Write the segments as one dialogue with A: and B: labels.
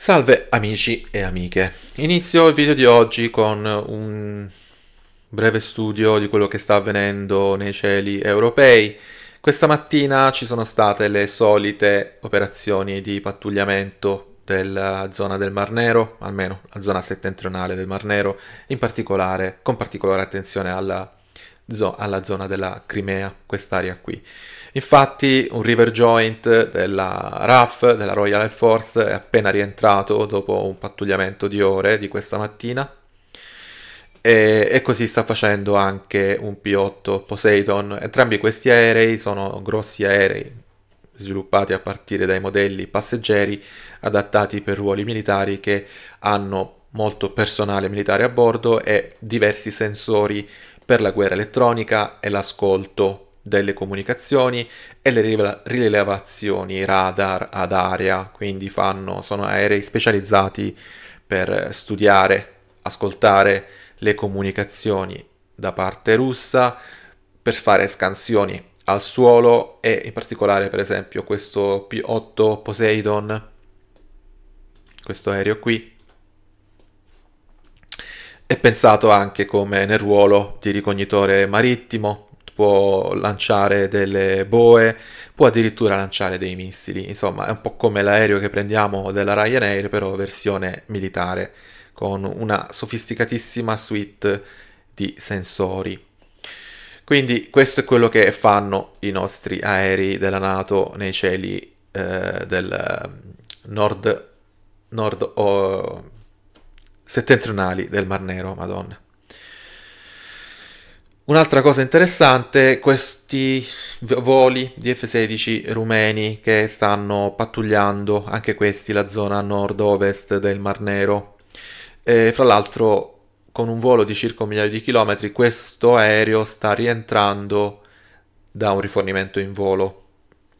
A: Salve amici e amiche, inizio il video di oggi con un breve studio di quello che sta avvenendo nei cieli europei. Questa mattina ci sono state le solite operazioni di pattugliamento della zona del Mar Nero, almeno la zona settentrionale del Mar Nero, in particolare con particolare attenzione alla, zo- alla zona della Crimea, quest'area qui. Infatti un River Joint della RAF, della Royal Air Force, è appena rientrato dopo un pattugliamento di ore di questa mattina e, e così sta facendo anche un P-8 Poseidon. Entrambi questi aerei sono grossi aerei sviluppati a partire dai modelli passeggeri adattati per ruoli militari che hanno molto personale militare a bordo e diversi sensori per la guerra elettronica e l'ascolto delle comunicazioni e le rilevazioni radar ad area, quindi fanno, sono aerei specializzati per studiare, ascoltare le comunicazioni da parte russa per fare scansioni al suolo e in particolare per esempio questo P8 Poseidon, questo aereo qui, è pensato anche come nel ruolo di ricognitore marittimo può lanciare delle boe, può addirittura lanciare dei missili. Insomma, è un po' come l'aereo che prendiamo della Ryanair, però versione militare, con una sofisticatissima suite di sensori. Quindi questo è quello che fanno i nostri aerei della Nato nei cieli eh, del mm, nord, nord oh, settentrionali del Mar Nero, madonna. Un'altra cosa interessante, questi voli di F-16 rumeni che stanno pattugliando anche questi la zona nord-ovest del Mar Nero. E, fra l'altro, con un volo di circa un migliaio di chilometri, questo aereo sta rientrando da un rifornimento in volo.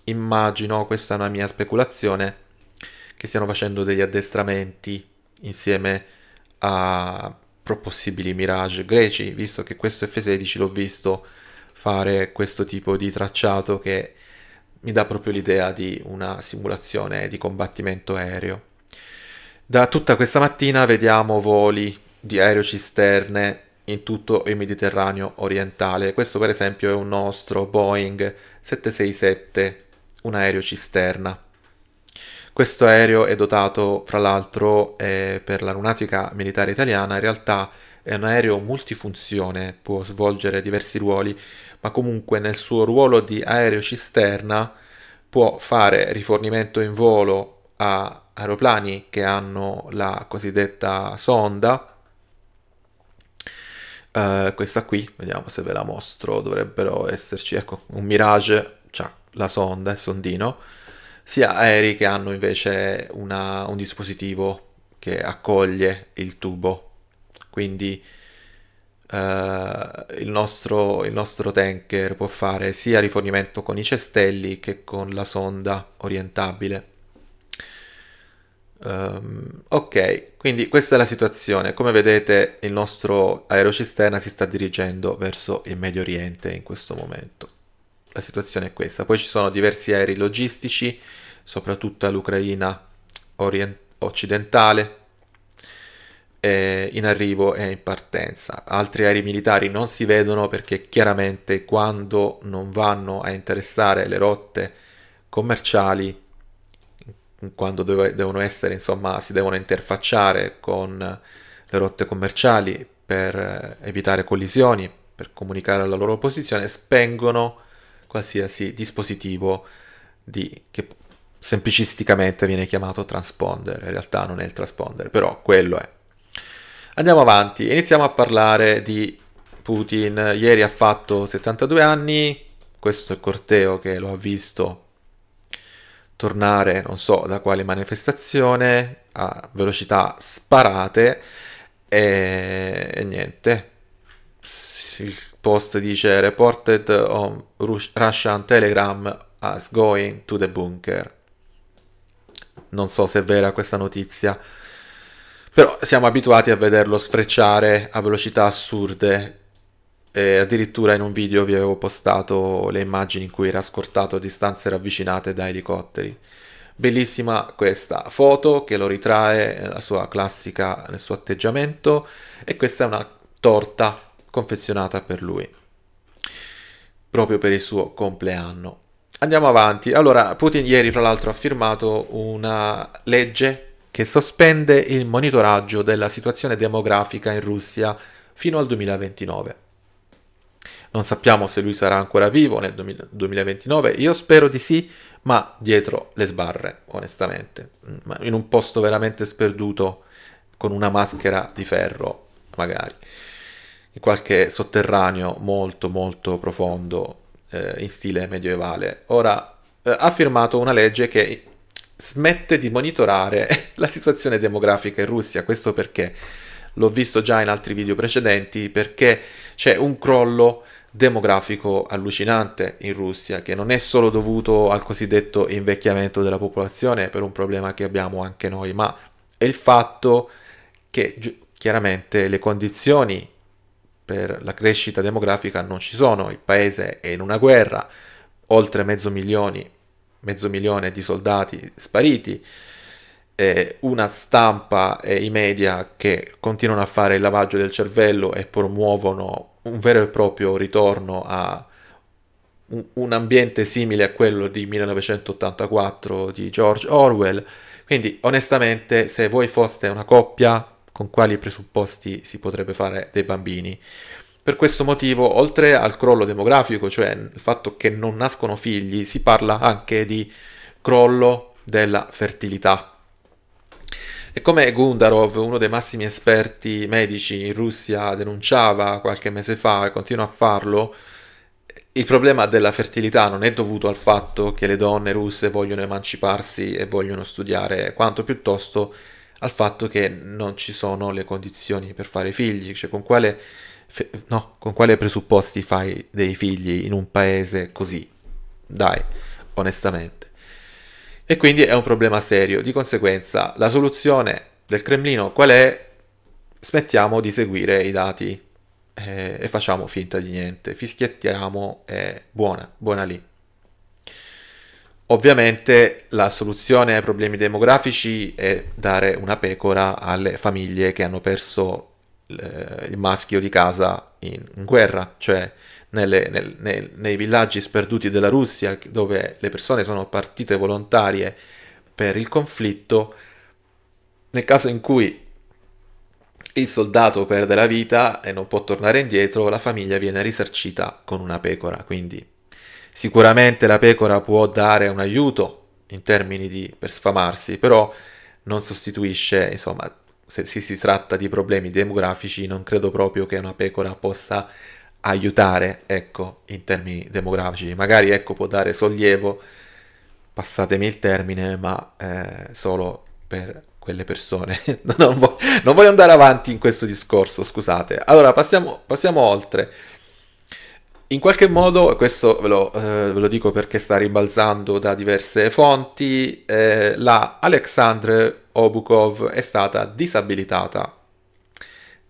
A: Immagino, questa è una mia speculazione, che stiano facendo degli addestramenti insieme a possibili mirage greci, visto che questo F16 l'ho visto fare questo tipo di tracciato che mi dà proprio l'idea di una simulazione di combattimento aereo. Da tutta questa mattina vediamo voli di aerocisterne in tutto il Mediterraneo orientale. Questo per esempio è un nostro Boeing 767, un aereo cisterna. Questo aereo è dotato, fra l'altro, eh, per l'aeronautica militare italiana, in realtà è un aereo multifunzione, può svolgere diversi ruoli, ma comunque nel suo ruolo di aereo cisterna può fare rifornimento in volo a aeroplani che hanno la cosiddetta sonda. Uh, questa qui, vediamo se ve la mostro, dovrebbero esserci, ecco, un Mirage, cioè la sonda, il sondino sia aerei che hanno invece una, un dispositivo che accoglie il tubo. Quindi uh, il, nostro, il nostro tanker può fare sia rifornimento con i cestelli che con la sonda orientabile. Um, ok, quindi questa è la situazione. Come vedete, il nostro aerocisterna si sta dirigendo verso il Medio Oriente in questo momento la situazione è questa. Poi ci sono diversi aerei logistici, soprattutto all'Ucraina orient- occidentale, eh, in arrivo e in partenza. Altri aerei militari non si vedono perché chiaramente quando non vanno a interessare le rotte commerciali, quando deve- devono essere, insomma, si devono interfacciare con le rotte commerciali per eh, evitare collisioni, per comunicare la loro posizione, spengono qualsiasi dispositivo di, che semplicisticamente viene chiamato transponder, in realtà non è il transponder, però quello è. Andiamo avanti, iniziamo a parlare di Putin. Ieri ha fatto 72 anni, questo è il corteo che lo ha visto tornare, non so da quale manifestazione, a velocità sparate e, e niente. Il post dice reported on Russian Telegram as going to the bunker. Non so se è vera questa notizia, però siamo abituati a vederlo sfrecciare a velocità assurde. E addirittura in un video vi avevo postato le immagini in cui era scortato a distanze ravvicinate da elicotteri. Bellissima questa foto che lo ritrae nella sua classica, nel suo atteggiamento e questa è una torta confezionata per lui, proprio per il suo compleanno. Andiamo avanti. Allora, Putin ieri, fra l'altro, ha firmato una legge che sospende il monitoraggio della situazione demografica in Russia fino al 2029. Non sappiamo se lui sarà ancora vivo nel 2029, io spero di sì, ma dietro le sbarre, onestamente, in un posto veramente sperduto con una maschera di ferro, magari qualche sotterraneo molto molto profondo eh, in stile medievale. Ora eh, ha firmato una legge che smette di monitorare la situazione demografica in Russia, questo perché l'ho visto già in altri video precedenti, perché c'è un crollo demografico allucinante in Russia che non è solo dovuto al cosiddetto invecchiamento della popolazione per un problema che abbiamo anche noi, ma è il fatto che chiaramente le condizioni per la crescita demografica non ci sono, il paese è in una guerra, oltre mezzo, milioni, mezzo milione di soldati spariti, eh, una stampa e i media che continuano a fare il lavaggio del cervello e promuovono un vero e proprio ritorno a un ambiente simile a quello di 1984 di George Orwell. Quindi onestamente se voi foste una coppia con quali presupposti si potrebbe fare dei bambini. Per questo motivo, oltre al crollo demografico, cioè il fatto che non nascono figli, si parla anche di crollo della fertilità. E come Gundarov, uno dei massimi esperti medici in Russia, denunciava qualche mese fa e continua a farlo, il problema della fertilità non è dovuto al fatto che le donne russe vogliono emanciparsi e vogliono studiare, quanto piuttosto al fatto che non ci sono le condizioni per fare figli, cioè con quale, fe- no, con quale presupposti fai dei figli in un paese così? Dai, onestamente. E quindi è un problema serio. Di conseguenza, la soluzione del Cremlino qual è? Smettiamo di seguire i dati eh, e facciamo finta di niente, fischiettiamo e eh, buona, buona lì. Ovviamente la soluzione ai problemi demografici è dare una pecora alle famiglie che hanno perso eh, il maschio di casa in, in guerra, cioè nelle, nel, nel, nei villaggi sperduti della Russia dove le persone sono partite volontarie per il conflitto, nel caso in cui il soldato perde la vita e non può tornare indietro, la famiglia viene risarcita con una pecora, quindi Sicuramente la pecora può dare un aiuto in termini di per sfamarsi, però non sostituisce, insomma, se si, si tratta di problemi demografici, non credo proprio che una pecora possa aiutare, ecco, in termini demografici. Magari, ecco, può dare sollievo, passatemi il termine, ma eh, solo per quelle persone. non, voglio, non, voglio, andare avanti in questo discorso, scusate. Allora, passiamo, passiamo oltre. In qualche modo, questo ve lo, eh, ve lo, dico perché sta ribalzando da diverse fonti, eh, la Alexandre Obukov è stata disabilitata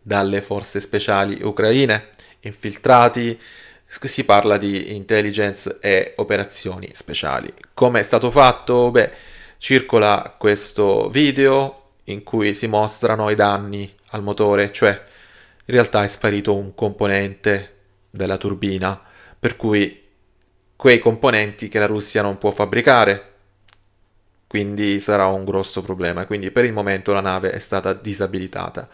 A: dalle forze speciali ucraine, infiltrati, si parla di intelligence e operazioni speciali. Come è stato fatto? Beh, circola questo video in cui si mostrano i danni al motore, cioè in realtà è sparito un componente della turbina, per cui quei componenti che la Russia non può fabbricare, quindi sarà un grosso problema. Quindi per il momento la nave è stata disabilitata.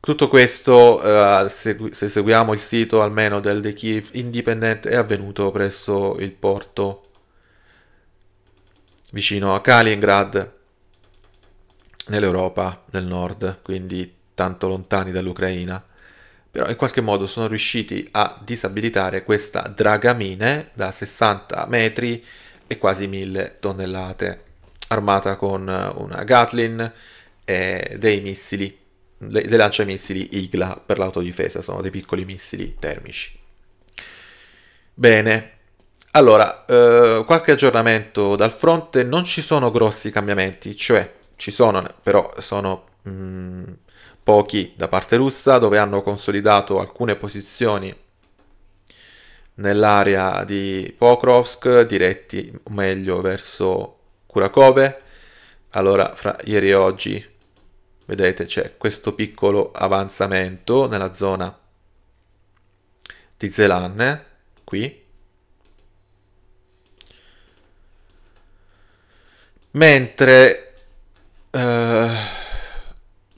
A: Tutto questo, eh, segu- se seguiamo il sito almeno del The Kiev Independent, è avvenuto presso il porto vicino a Kaliningrad, nell'Europa del Nord, quindi tanto lontani dall'Ucraina però in qualche modo sono riusciti a disabilitare questa dragamine da 60 metri e quasi 1000 tonnellate, armata con eh, una Gatlin e dei missili, dei lanciamissili Igla per l'autodifesa, sono dei piccoli missili termici. Bene, allora, eh, qualche aggiornamento dal fronte, non ci sono grossi cambiamenti, cioè ci sono, però sono mh, mm, pochi da parte russa, dove hanno consolidato alcune posizioni nell'area di Pokrovsk, diretti meglio verso Kurakove. Allora, fra ieri e oggi, vedete, c'è questo piccolo avanzamento nella zona di Zelan, qui. Mentre eh,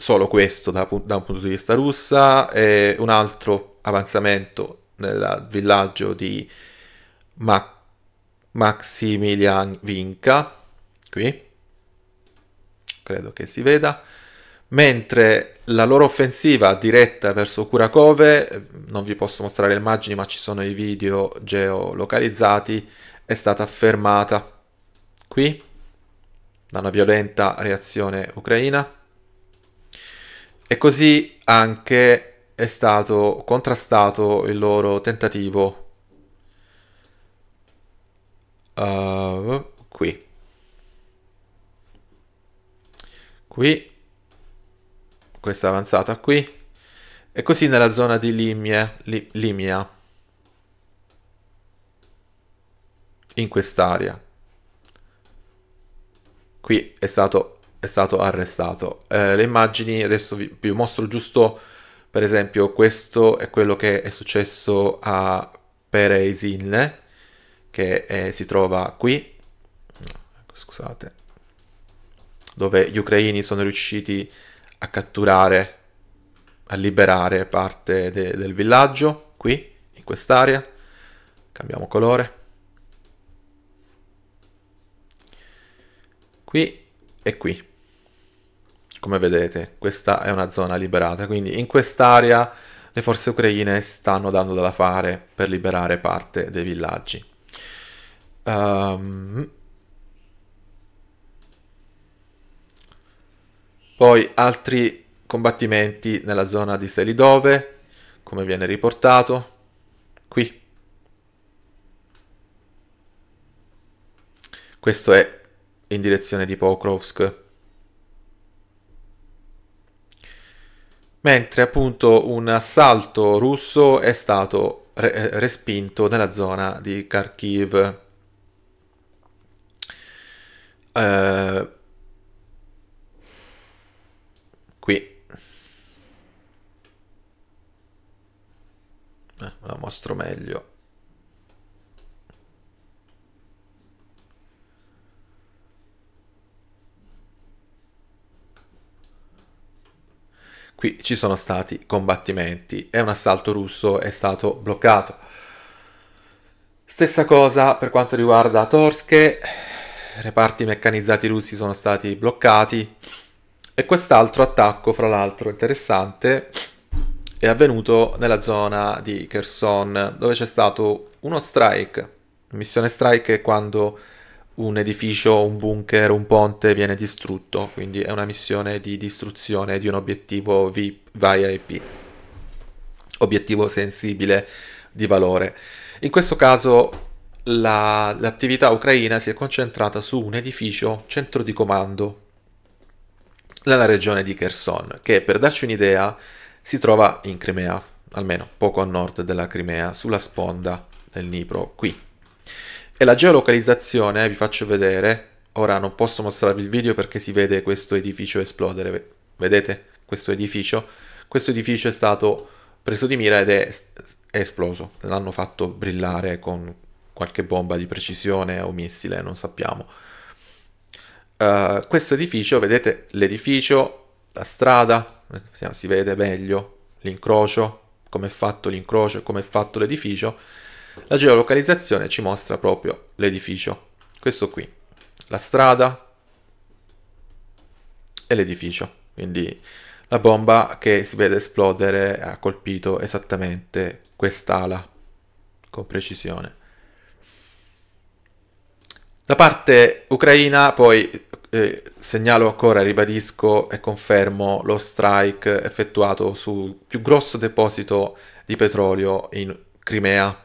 A: solo questo da, da, un punto di vista russa, e un altro avanzamento nel villaggio di Ma- Maximilian Vinca, qui, credo che si veda, mentre la loro offensiva diretta verso Kurakove, eh, non vi posso mostrare le immagini ma ci sono i video geolocalizzati, è stata fermata qui da una violenta reazione ucraina. E così anche è stato contrastato il loro tentativo uh, qui. Qui, questa avanzata qui, e così nella zona di Limie, li, Limia, in quest'area. Qui è stato è stato arrestato. Eh, le immagini, adesso vi, vi, mostro giusto, per esempio, questo è quello che è successo a Pereisinle, che eh, si trova qui, scusate, dove gli ucraini sono riusciti a catturare, a liberare parte de del villaggio, qui, in quest'area. Cambiamo colore. Qui e qui come vedete questa è una zona liberata, quindi in quest'area le forze ucraine stanno dando da fare per liberare parte dei villaggi. Um, poi altri combattimenti nella zona di Selidove, come viene riportato, qui. Questo è in direzione di Pokrovsk. mentre appunto un assalto russo è stato re- eh, respinto nella zona di Kharkiv. Uh, qui eh, la mostro meglio Qui ci sono stati combattimenti e un assalto russo è stato bloccato. Stessa cosa per quanto riguarda Torske, reparti meccanizzati russi sono stati bloccati e quest'altro attacco, fra l'altro interessante, è avvenuto nella zona di Kherson dove c'è stato uno strike. Missione strike è quando un edificio, un bunker, un ponte viene distrutto, quindi è una missione di distruzione di un obiettivo VIP, VIP, obiettivo sensibile di valore. In questo caso la, l'attività ucraina si è concentrata su un edificio centro di comando nella regione di Kherson, che per darci un'idea si trova in Crimea, almeno poco a nord della Crimea, sulla sponda del Dnipro, qui e la geolocalizzazione, eh, vi faccio vedere, ora non posso mostrarvi il video perché si vede questo edificio esplodere, vedete questo edificio? Questo edificio è stato preso di mira ed è, è esploso, l'hanno fatto brillare con qualche bomba di precisione o missile, non sappiamo. Uh, questo edificio, vedete l'edificio, la strada, eh, si vede meglio, l'incrocio, come è fatto l'incrocio, come è fatto l'edificio, la geolocalizzazione ci mostra proprio l'edificio, questo qui, la strada e l'edificio, quindi la bomba che si vede esplodere ha colpito esattamente quest'ala con precisione. Da parte ucraina poi eh, segnalo ancora, ribadisco e confermo lo strike effettuato sul più grosso deposito di petrolio in Crimea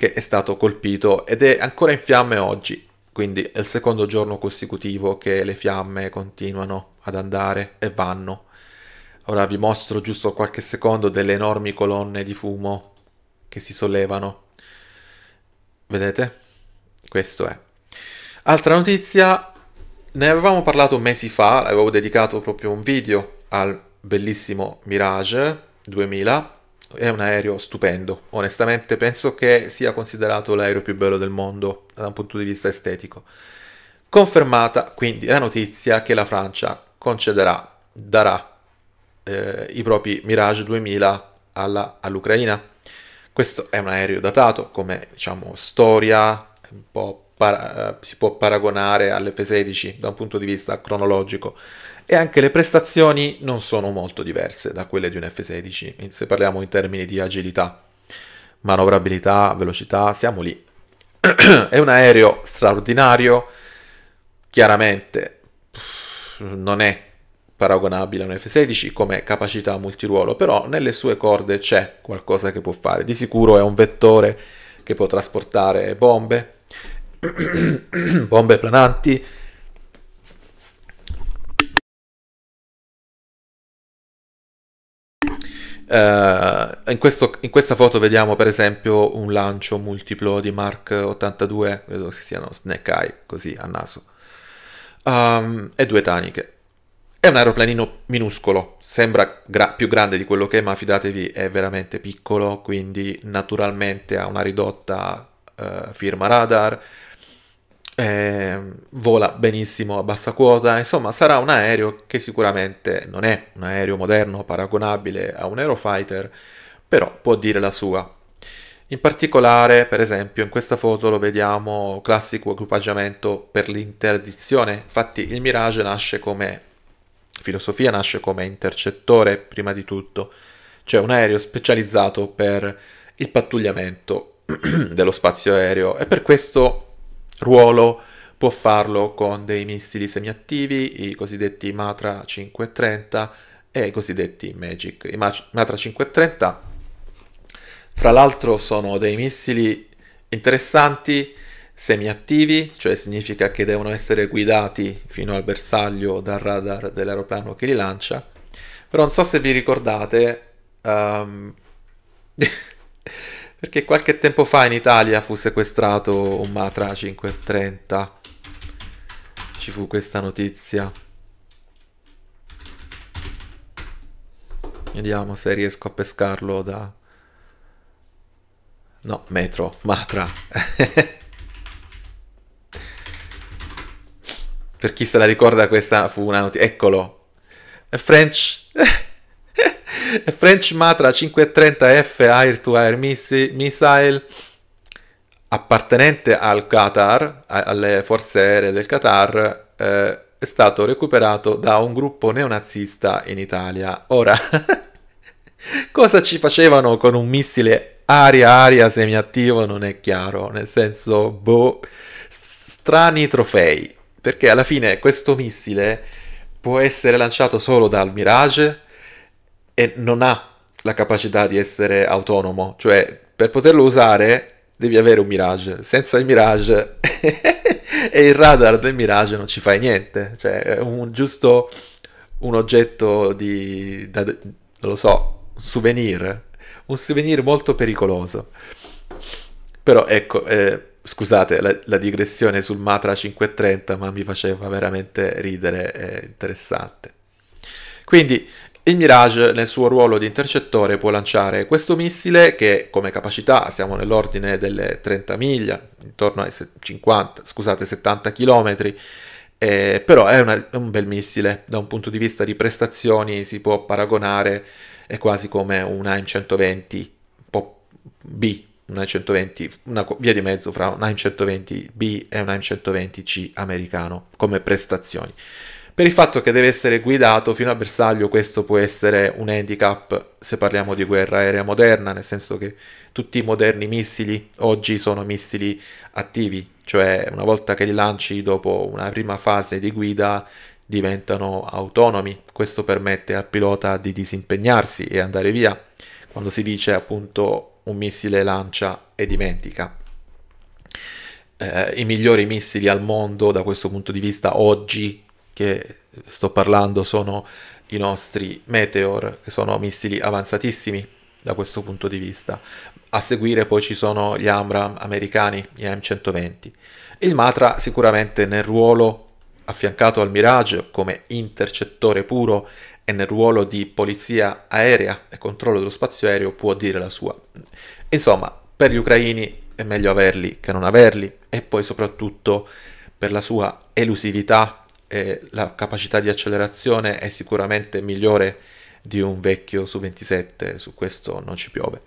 A: che è stato colpito ed è ancora in fiamme oggi. Quindi è il secondo giorno consecutivo che le fiamme continuano ad andare e vanno. Ora vi mostro giusto qualche secondo delle enormi colonne di fumo che si sollevano. Vedete? Questo è. Altra notizia, ne avevamo parlato mesi fa, avevo dedicato proprio un video al bellissimo Mirage 2000 è un aereo stupendo, onestamente penso che sia considerato l'aereo più bello del mondo da un punto di vista estetico. Confermata quindi la notizia che la Francia concederà, darà eh, i propri Mirage 2000 alla, all'Ucraina. Questo è un aereo datato come diciamo, storia, para- eh, si può paragonare all'F-16 da un punto di vista cronologico e anche le prestazioni non sono molto diverse da quelle di un F16, se parliamo in termini di agilità, manovrabilità, velocità, siamo lì. È un aereo straordinario, chiaramente non è paragonabile a un F16 come capacità multiruolo, però nelle sue corde c'è qualcosa che può fare. Di sicuro è un vettore che può trasportare bombe, bombe plananti, Eh, in, questo, in, questa foto vediamo per esempio un lancio multiplo di Mark 82, vedo che siano snack Eye così a naso, um, e due taniche. È un aeroplanino minuscolo, sembra gra- più grande di quello che è, ma fidatevi, è veramente piccolo, quindi naturalmente ha una ridotta uh, firma radar, eh, vola benissimo a bassa quota, insomma sarà un aereo che sicuramente non è un aereo moderno paragonabile a un Aerofighter, però può dire la sua. In particolare, per esempio, in questa foto lo vediamo classico equipaggiamento per l'interdizione, infatti il Mirage nasce come filosofia nasce come intercettore prima di tutto, cioè un aereo specializzato per il pattugliamento dello spazio aereo e per questo ruolo, può farlo con dei missili semiattivi, i cosiddetti Matra 530 e i cosiddetti Magic. I Matra 530, fra l'altro, sono dei missili interessanti semiattivi, cioè significa che devono essere guidati fino al bersaglio dal radar dell'aeroplano che li lancia. Però non so se vi ricordate, um... Perché qualche tempo fa in Italia fu sequestrato un Matra 530. Ci fu questa notizia. Vediamo se riesco a pescarlo da... No, metro, Matra. per chi se la ricorda questa fu una notizia. Eccolo. French. French Matra 530F Air to Air Missile appartenente al Qatar, alle forze aeree del Qatar, eh, è stato recuperato da un gruppo neonazista in Italia. Ora, cosa ci facevano con un missile aria-aria semiattivo non è chiaro, nel senso, boh, strani trofei, perché alla fine questo missile può essere lanciato solo dal Mirage, e non ha la capacità di essere autonomo, cioè per poterlo usare devi avere un Mirage, senza il Mirage e il radar del Mirage non ci fai niente, cioè è un, giusto un oggetto di, da, non lo so, un souvenir, un souvenir molto pericoloso. Però ecco, eh, scusate la, la, digressione sul Matra 530, ma mi faceva veramente ridere, è interessante. Quindi il Mirage nel suo ruolo di intercettore può lanciare questo missile che come capacità siamo nell'ordine delle 30 miglia, intorno ai 50, scusate, 70 km, eh, però è, una, è, un bel missile, da un punto di vista di prestazioni si può paragonare, è quasi come un AIM 120, un po' B, un AIM 120, una via di mezzo fra un AIM 120B e un AIM 120C americano come prestazioni. Per il fatto che deve essere guidato fino a bersaglio, questo può essere un handicap se parliamo di guerra aerea moderna, nel senso che tutti i moderni missili oggi sono missili attivi, cioè una volta che li lanci dopo una prima fase di guida diventano autonomi. Questo permette al pilota di disimpegnarsi e andare via quando si dice appunto un missile lancia e dimentica. Eh, I migliori missili al mondo da questo punto di vista oggi che sto parlando sono i nostri Meteor, che sono missili avanzatissimi da questo punto di vista. A seguire poi ci sono gli Amram americani, gli M120. Il Matra sicuramente nel ruolo affiancato al Mirage come intercettore puro e nel ruolo di polizia aerea e controllo dello spazio aereo può dire la sua. Insomma, per gli ucraini è meglio averli che non averli e poi soprattutto per la sua elusività eh, la capacità di accelerazione è sicuramente migliore di un vecchio su 27, su questo non ci piove.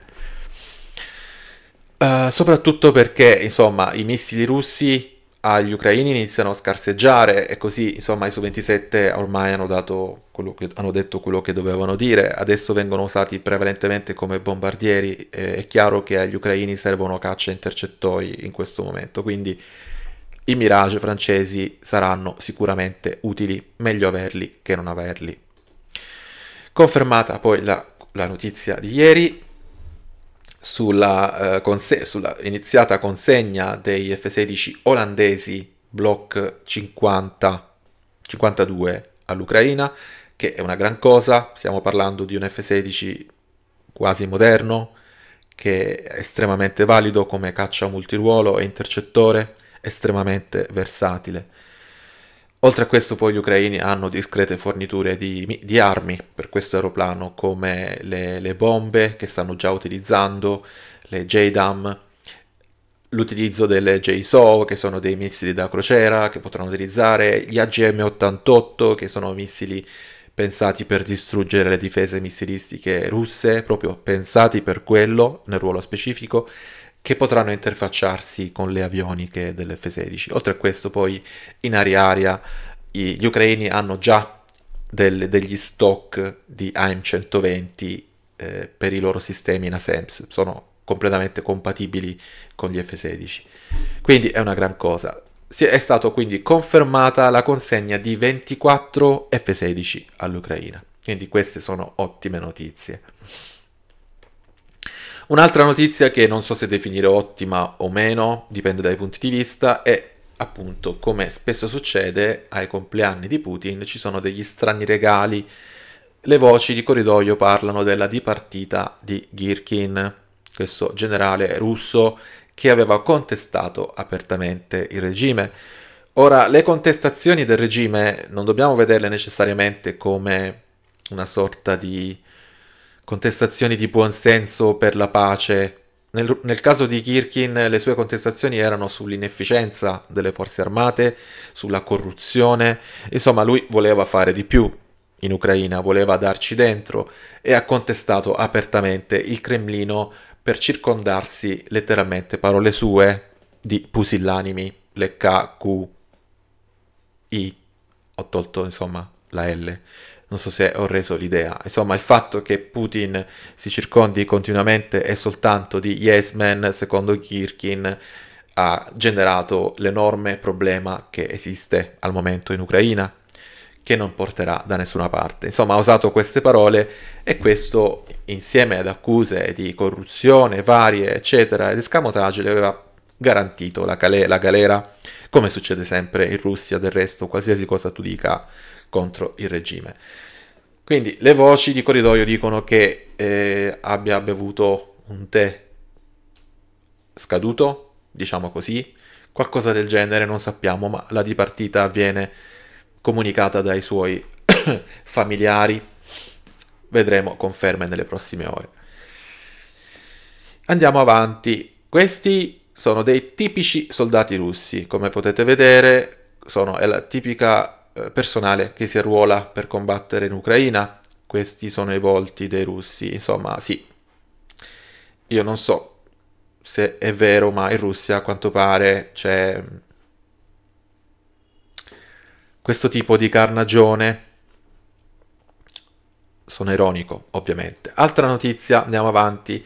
A: Uh, soprattutto perché, insomma, i missili russi agli ucraini iniziano a scarseggiare e così, insomma, i su 27 ormai hanno, dato quello che, hanno detto quello che dovevano dire, adesso vengono usati prevalentemente come bombardieri, eh, è chiaro che agli ucraini servono caccia intercettori in questo momento, quindi i Mirage francesi saranno sicuramente utili, meglio averli che non averli. Confermata poi la, la notizia di ieri sulla, eh, conse- sulla iniziata consegna degli F-16 olandesi Block 50, 52 all'Ucraina, che è una gran cosa, stiamo parlando di un F-16 quasi moderno, che è estremamente valido come caccia multiruolo e intercettore, estremamente versatile. Oltre a questo poi gli ucraini hanno discrete forniture di, di armi per questo aeroplano come le, le, bombe che stanno già utilizzando, le JDAM, l'utilizzo delle JSO che sono dei missili da crociera che potranno utilizzare, gli AGM-88 che sono missili pensati per distruggere le difese missilistiche russe, proprio pensati per quello nel ruolo specifico, che potranno interfacciarsi con le avioniche dell'F-16. Oltre a questo poi in aria-aria gli ucraini hanno già del, degli stock di AIM 120 eh, per i loro sistemi in ASEMS, sono completamente compatibili con gli F-16. Quindi è una gran cosa. Si è stata quindi confermata la consegna di 24 F-16 all'Ucraina. Quindi queste sono ottime notizie. Un'altra notizia che non so se definire ottima o meno, dipende dai punti di vista, è appunto come spesso succede ai compleanni di Putin ci sono degli strani regali. Le voci di corridoio parlano della dipartita di Girkin, questo generale russo che aveva contestato apertamente il regime. Ora, le contestazioni del regime non dobbiamo vederle necessariamente come una sorta di contestazioni di buonsenso per la pace. Nel, nel, caso di Kirkin le sue contestazioni erano sull'inefficienza delle forze armate, sulla corruzione, insomma lui voleva fare di più in Ucraina, voleva darci dentro e ha contestato apertamente il Cremlino per circondarsi letteralmente parole sue di pusillanimi, le K, Q, I, ho tolto insomma la L. Non so se ho reso l'idea. Insomma, il fatto che Putin si circondi continuamente e soltanto di yes men, secondo Kirkin, ha generato l'enorme problema che esiste al momento in Ucraina, che non porterà da nessuna parte. Insomma, ha usato queste parole e questo, insieme ad accuse di corruzione varie, eccetera, ed escamotage, le aveva garantito la, cal- la galera, come succede sempre in Russia, del resto, qualsiasi cosa tu dica contro il regime. Quindi le voci di corridoio dicono che eh, abbia bevuto un tè scaduto, diciamo così, qualcosa del genere, non sappiamo, ma la dipartita viene comunicata dai suoi familiari. Vedremo conferme nelle prossime ore. Andiamo avanti. Questi sono dei tipici soldati russi, come potete vedere, sono è la tipica eh, personale che si arruola per combattere in Ucraina. Questi sono i volti dei russi. Insomma, sì, io non so se è vero, ma in Russia a quanto pare c'è mm, questo tipo di carnagione. Sono ironico, ovviamente. Altra notizia, andiamo avanti.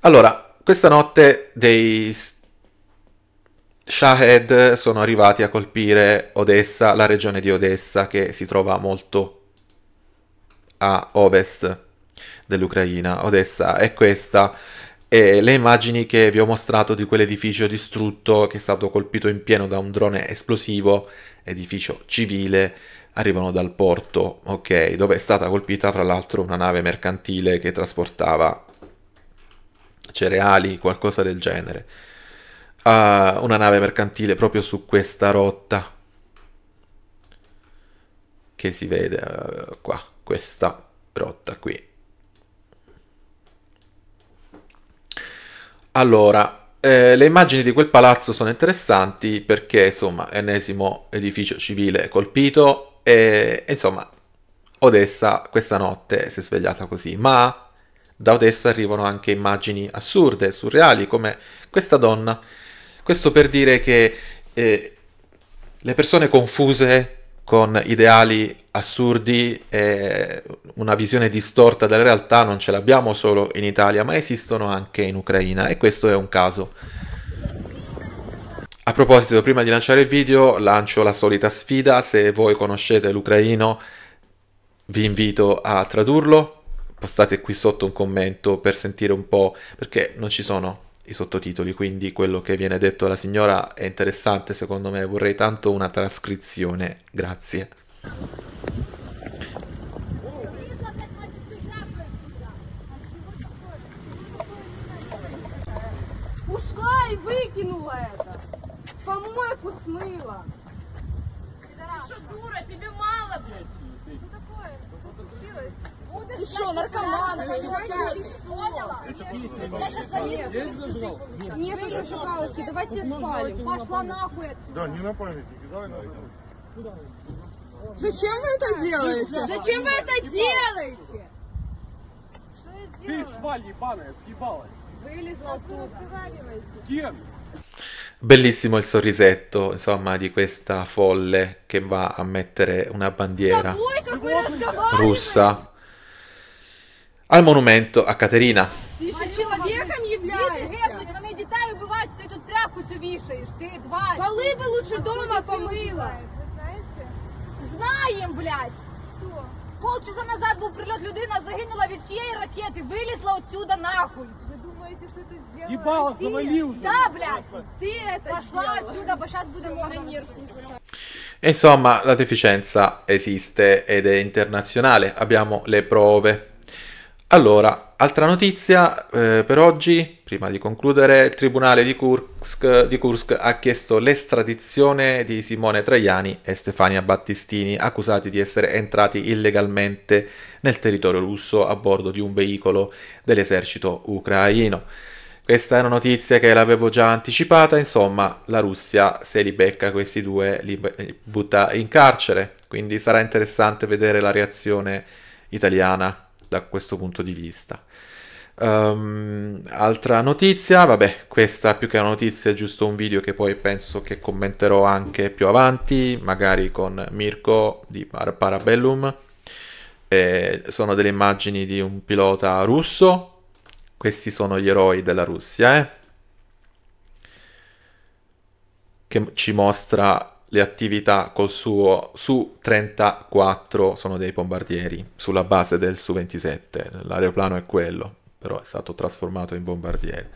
A: Allora, questa notte dei Shahed sono arrivati a colpire Odessa, la regione di Odessa che si trova molto a ovest dell'Ucraina. Odessa è questa. E le immagini che vi ho mostrato di quell'edificio distrutto che è stato colpito in pieno da un drone esplosivo, edificio civile, arrivano dal porto, ok, dove è stata colpita fra l'altro una nave mercantile che trasportava cereali, qualcosa del genere a una nave mercantile proprio su questa rotta che si vede uh, qua, questa rotta qui. Allora, eh, le immagini di quel palazzo sono interessanti perché, insomma, ennesimo edificio civile colpito e, insomma, Odessa questa notte si è svegliata così, ma da Odessa arrivano anche immagini assurde, surreali, come questa donna questo per dire che eh, le persone confuse con ideali assurdi e una visione distorta della realtà non ce l'abbiamo solo in Italia, ma esistono anche in Ucraina e questo è un caso. A proposito, prima di lanciare il video lancio la solita sfida, se voi conoscete l'ucraino vi invito a tradurlo, postate qui sotto un commento per sentire un po' perché non ci sono i sottotitoli, quindi quello che viene detto alla signora è interessante secondo me, vorrei tanto una trascrizione, grazie. Ушла выкинула это. Помойку смыла. Ты что, наркоман? Я сейчас заеду. Есть зажигалка? Нет зажигалки, давайте спалим. Пошла нахуй отсюда. Да, не на памятнике, давай на Зачем вы это делаете? Зачем вы это делаете? Что я делала? Ты шваль ебаная, съебалась. Вылезла оттуда. С кем? Bellissimo il sorrisetto, insomma, di questa folle che va a mettere una bandiera russa al monumento a Caterina. Коли би лучше дома помила? Знаєм, блядь! Полчаса назад був прильот, людина загинула від чиєї ракети, вилізла отсюда нахуй. Ви думаєте, що ти зробила? Їбало, завали вже. Да, блядь, ти пошла отсюда, бо зараз будемо гранірку. Insomma, la deficienza esiste ed è internazionale, abbiamo le prove. Allora, altra notizia eh, per oggi, prima di concludere, il tribunale di Kursk, di Kursk, ha chiesto l'estradizione di Simone Traiani e Stefania Battistini, accusati di essere entrati illegalmente nel territorio russo a bordo di un veicolo dell'esercito ucraino. Questa è una notizia che l'avevo già anticipata, insomma la Russia se li becca questi due li butta in carcere, quindi sarà interessante vedere la reazione italiana da questo punto di vista. Um, altra notizia, vabbè, questa più che una notizia è giusto un video che poi penso che commenterò anche più avanti, magari con Mirko di Par- Parabellum. Eh, sono delle immagini di un pilota russo. Questi sono gli eroi della Russia, eh? Che ci mostra le attività col suo su 34 sono dei bombardieri sulla base del su 27 l'aeroplano è quello però è stato trasformato in bombardiere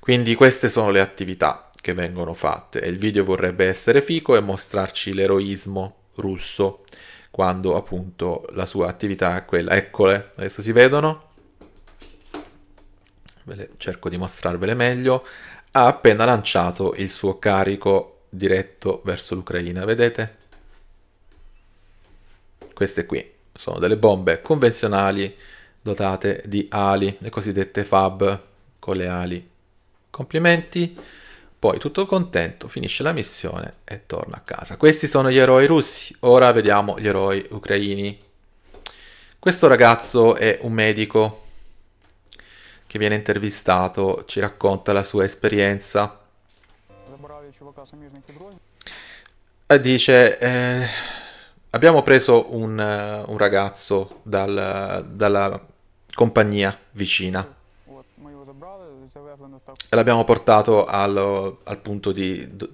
A: quindi queste sono le attività che vengono fatte e il video vorrebbe essere fico e mostrarci l'eroismo russo quando appunto la sua attività è quella eccole adesso si vedono cerco di mostrarvele meglio ha appena lanciato il suo carico diretto verso l'Ucraina, vedete? Queste qui sono delle bombe convenzionali dotate di ali, le cosiddette FAB con le ali. Complimenti, poi tutto contento, finisce la missione e torna a casa. Questi sono gli eroi russi, ora vediamo gli eroi ucraini. Questo ragazzo è un medico che viene intervistato, ci racconta la sua esperienza eh, dice, eh, abbiamo preso un, eh, un ragazzo dal, dalla compagnia vicina e l'abbiamo portato al, al punto di, di,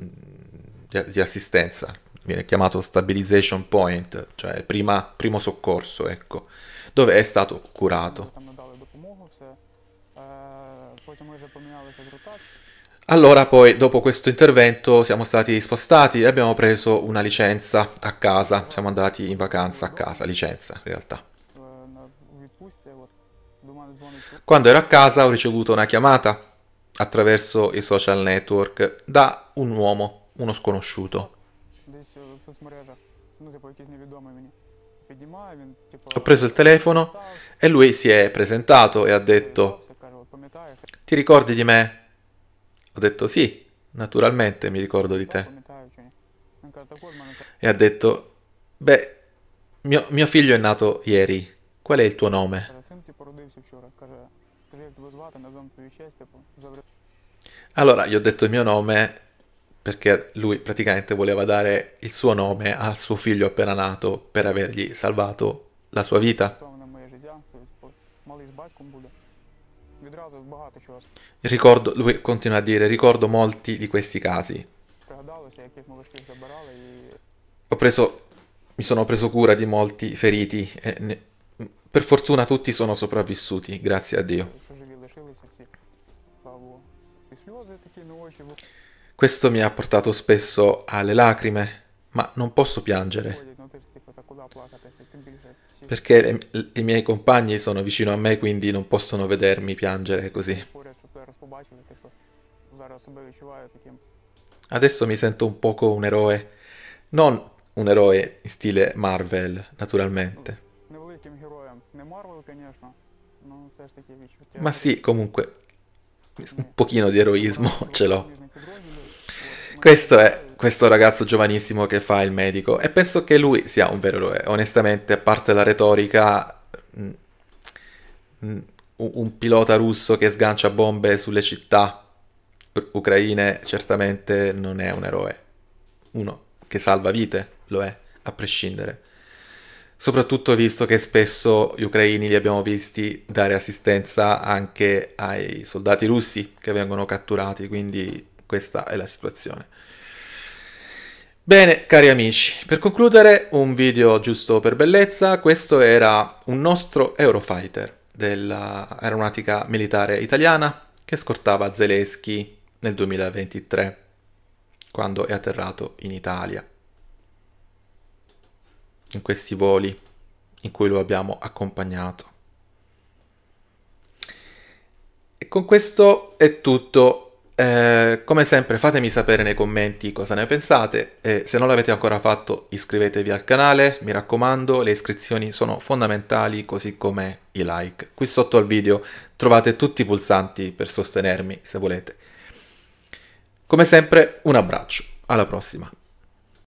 A: di, assistenza, viene chiamato stabilization point, cioè prima, primo soccorso, ecco, dove è stato curato. Allora poi dopo questo intervento siamo stati spostati e abbiamo preso una licenza a casa, siamo andati in vacanza a casa, licenza in realtà. Quando ero a casa ho ricevuto una chiamata attraverso i social network da un uomo, uno sconosciuto. Ho preso il telefono e lui si è presentato e ha detto ti ricordi di me? Ho detto sì, naturalmente mi ricordo di te. E ha detto, beh, mio, mio figlio è nato ieri, qual è il tuo nome? Allora gli ho detto il mio nome perché lui praticamente voleva dare il suo nome al suo figlio appena nato per avergli salvato la sua vita. Ricordo, lui continua a dire, ricordo molti di questi casi. Ho preso, mi sono preso cura di molti feriti e ne, per fortuna tutti sono sopravvissuti, grazie a Dio. Questo mi ha portato spesso alle lacrime, ma non posso piangere perché le, i miei compagni sono vicino a me quindi non possono vedermi piangere così. Adesso mi sento un poco un eroe, non un eroe in stile Marvel, naturalmente. Ma sì, comunque, un pochino di eroismo ce l'ho. Questo è questo ragazzo giovanissimo che fa il medico e penso che lui sia un vero eroe. Onestamente, a parte la retorica, mm, mm, un pilota russo che sgancia bombe sulle città ucraine certamente non è un eroe. Uno che salva vite lo è, a prescindere. Soprattutto visto che spesso gli ucraini li abbiamo visti dare assistenza anche ai soldati russi che vengono catturati, quindi questa è la situazione. Bene, cari amici, per concludere un video giusto per bellezza, questo era un nostro Eurofighter dell'aeronautica militare italiana che scortava Zelensky nel 2023, quando è atterrato in Italia, in questi voli in cui lo abbiamo accompagnato. E con questo è tutto eh, come sempre fatemi sapere nei commenti cosa ne pensate e se non l'avete ancora fatto iscrivetevi al canale, mi raccomando, le iscrizioni sono fondamentali così come i like. Qui sotto al video trovate tutti i pulsanti per sostenermi se volete. Come sempre un abbraccio, alla prossima.